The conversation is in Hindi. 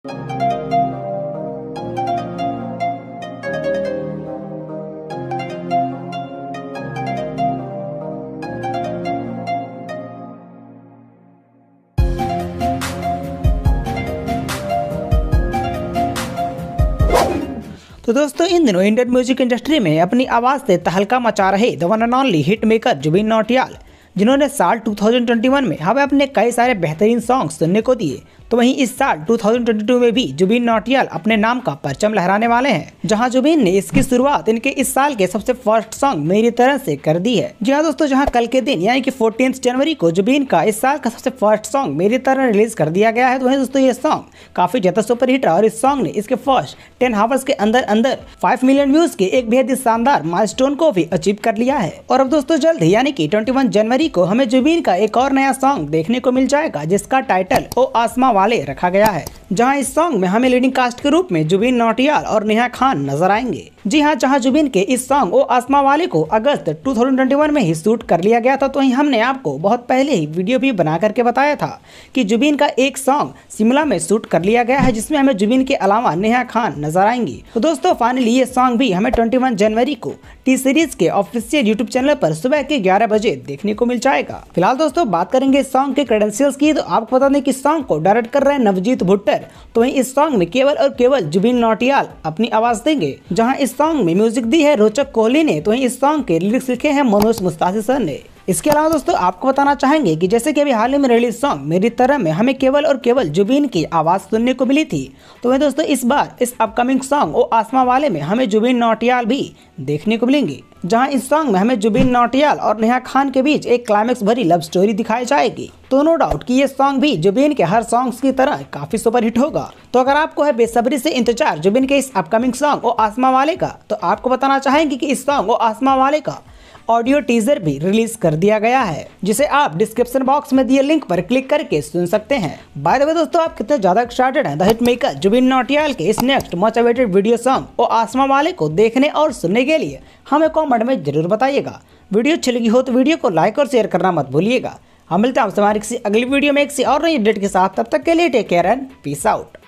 तो दोस्तों इन दिनों इंडियन म्यूजिक इंडस्ट्री में अपनी आवाज़ से तहलका मचा रहे the one and only hit maker Jubin Nautiyal जिन्होंने साल 2021 में हमें अपने कई सारे बेहतरीन सॉन्ग सुनने को दिए तो वहीं इस साल 2022 में भी जुबिन नोटियाल अपने नाम का परचम लहराने वाले हैं जहां जुबिन ने इसकी शुरुआत इनके इस साल के सबसे फर्स्ट सॉन्ग मेरी तरह से कर दी है जी हाँ दोस्तों जहां कल के दिन यानी कि फोर्टीन जनवरी को जुबिन का इस साल का सबसे फर्स्ट सॉन्ग मेरी तरह रिलीज कर दिया गया है तो वही दोस्तों ये सॉन्ग काफी ज्यादा सुपर रहा और इस सॉन्ग ने इसके फर्स्ट टेन हावर्स के अंदर अंदर फाइव मिलियन व्यूज के एक बेहद शानदार माइल को भी अचीव कर लिया है और अब दोस्तों जल्द यानी की ट्वेंटी जनवरी जनवरी को हमें जुबीन का एक और नया सॉन्ग देखने को मिल जाएगा जिसका टाइटल ओ आसमा वाले रखा गया है जहां इस सॉन्ग में हमें लीडिंग कास्ट के रूप में जुबिन नौटियाल और नेहा खान नजर आएंगे जी हां जहां जुबिन के इस सॉन्ग ओ आसमा वाले को अगस्त 2021 में ही शूट कर लिया गया था तो ही हमने आपको बहुत पहले ही वीडियो भी बना करके बताया था कि जुबिन का एक सॉन्ग शिमला में शूट कर लिया गया है जिसमें हमें जुबिन के अलावा नेहा खान नजर आएंगी तो दोस्तों फाइनली ये सॉन्ग भी हमें ट्वेंटी जनवरी को टी सीरीज के ऑफिसियल यूट्यूब चैनल आरोप सुबह के ग्यारह बजे देखने को मिल जाएगा फिलहाल दोस्तों बात करेंगे सॉन्ग के क्रेडेंशियल की तो आपको बता दें कि सॉन्ग को डायरेक्ट कर रहे हैं नवजीत भुट्टर है तो वहीं इस सॉन्ग में केवल और केवल जुबिन नोटियाल अपनी आवाज देंगे जहां इस सॉन्ग में म्यूजिक दी है रोचक कोहली ने तो वहीं इस सॉन्ग के लिरिक्स लिखे हैं मनोज मुस्तासी सर ने इसके अलावा दोस्तों आपको बताना चाहेंगे कि जैसे कि अभी हाल ही में रिलीज सॉन्ग मेरी तरह में हमें केवल और केवल जुबीन की आवाज़ सुनने को मिली थी तो वही दोस्तों इस बार इस अपकमिंग सॉन्ग ओ आसमा वाले में हमें जुबिन नोटियाल भी देखने को मिलेंगी जहां इस सॉन्ग में हमें जुबिन नौटियाल और नेहा खान के बीच एक क्लाइमेक्स भरी लव स्टोरी दिखाई जाएगी तो नो डाउट कि ये सॉन्ग भी जुबिन के हर सॉन्ग की तरह काफी सुपर हिट होगा तो अगर आपको है बेसब्री से इंतजार जुबिन के इस अपकमिंग सॉन्ग ओ आसमा वाले का तो आपको बताना चाहेंगे की इस सॉन्ग ओ आसमा वाले का ऑडियो टीजर भी रिलीज कर दिया गया है जिसे आप डिस्क्रिप्शन बॉक्स में दिए लिंक पर क्लिक करके सुन सकते हैं बाय द वे दोस्तों आप कितने ज्यादा एक्साइटेड हैं the hit maker Jubin Nautiyal के इस next much awaited video song और आसमा वाले को देखने और सुनने के लिए हमें कॉम कमेंट में जरूर बताइएगा वीडियो अच्छी लगी हो तो वीडियो को लाइक और शेयर करना मत भूलिएगा हम मिलते हैं आपसे हमारे किसी अगली वीडियो में किसी और नई अपडेट के साथ तब तक के लिए take care and peace out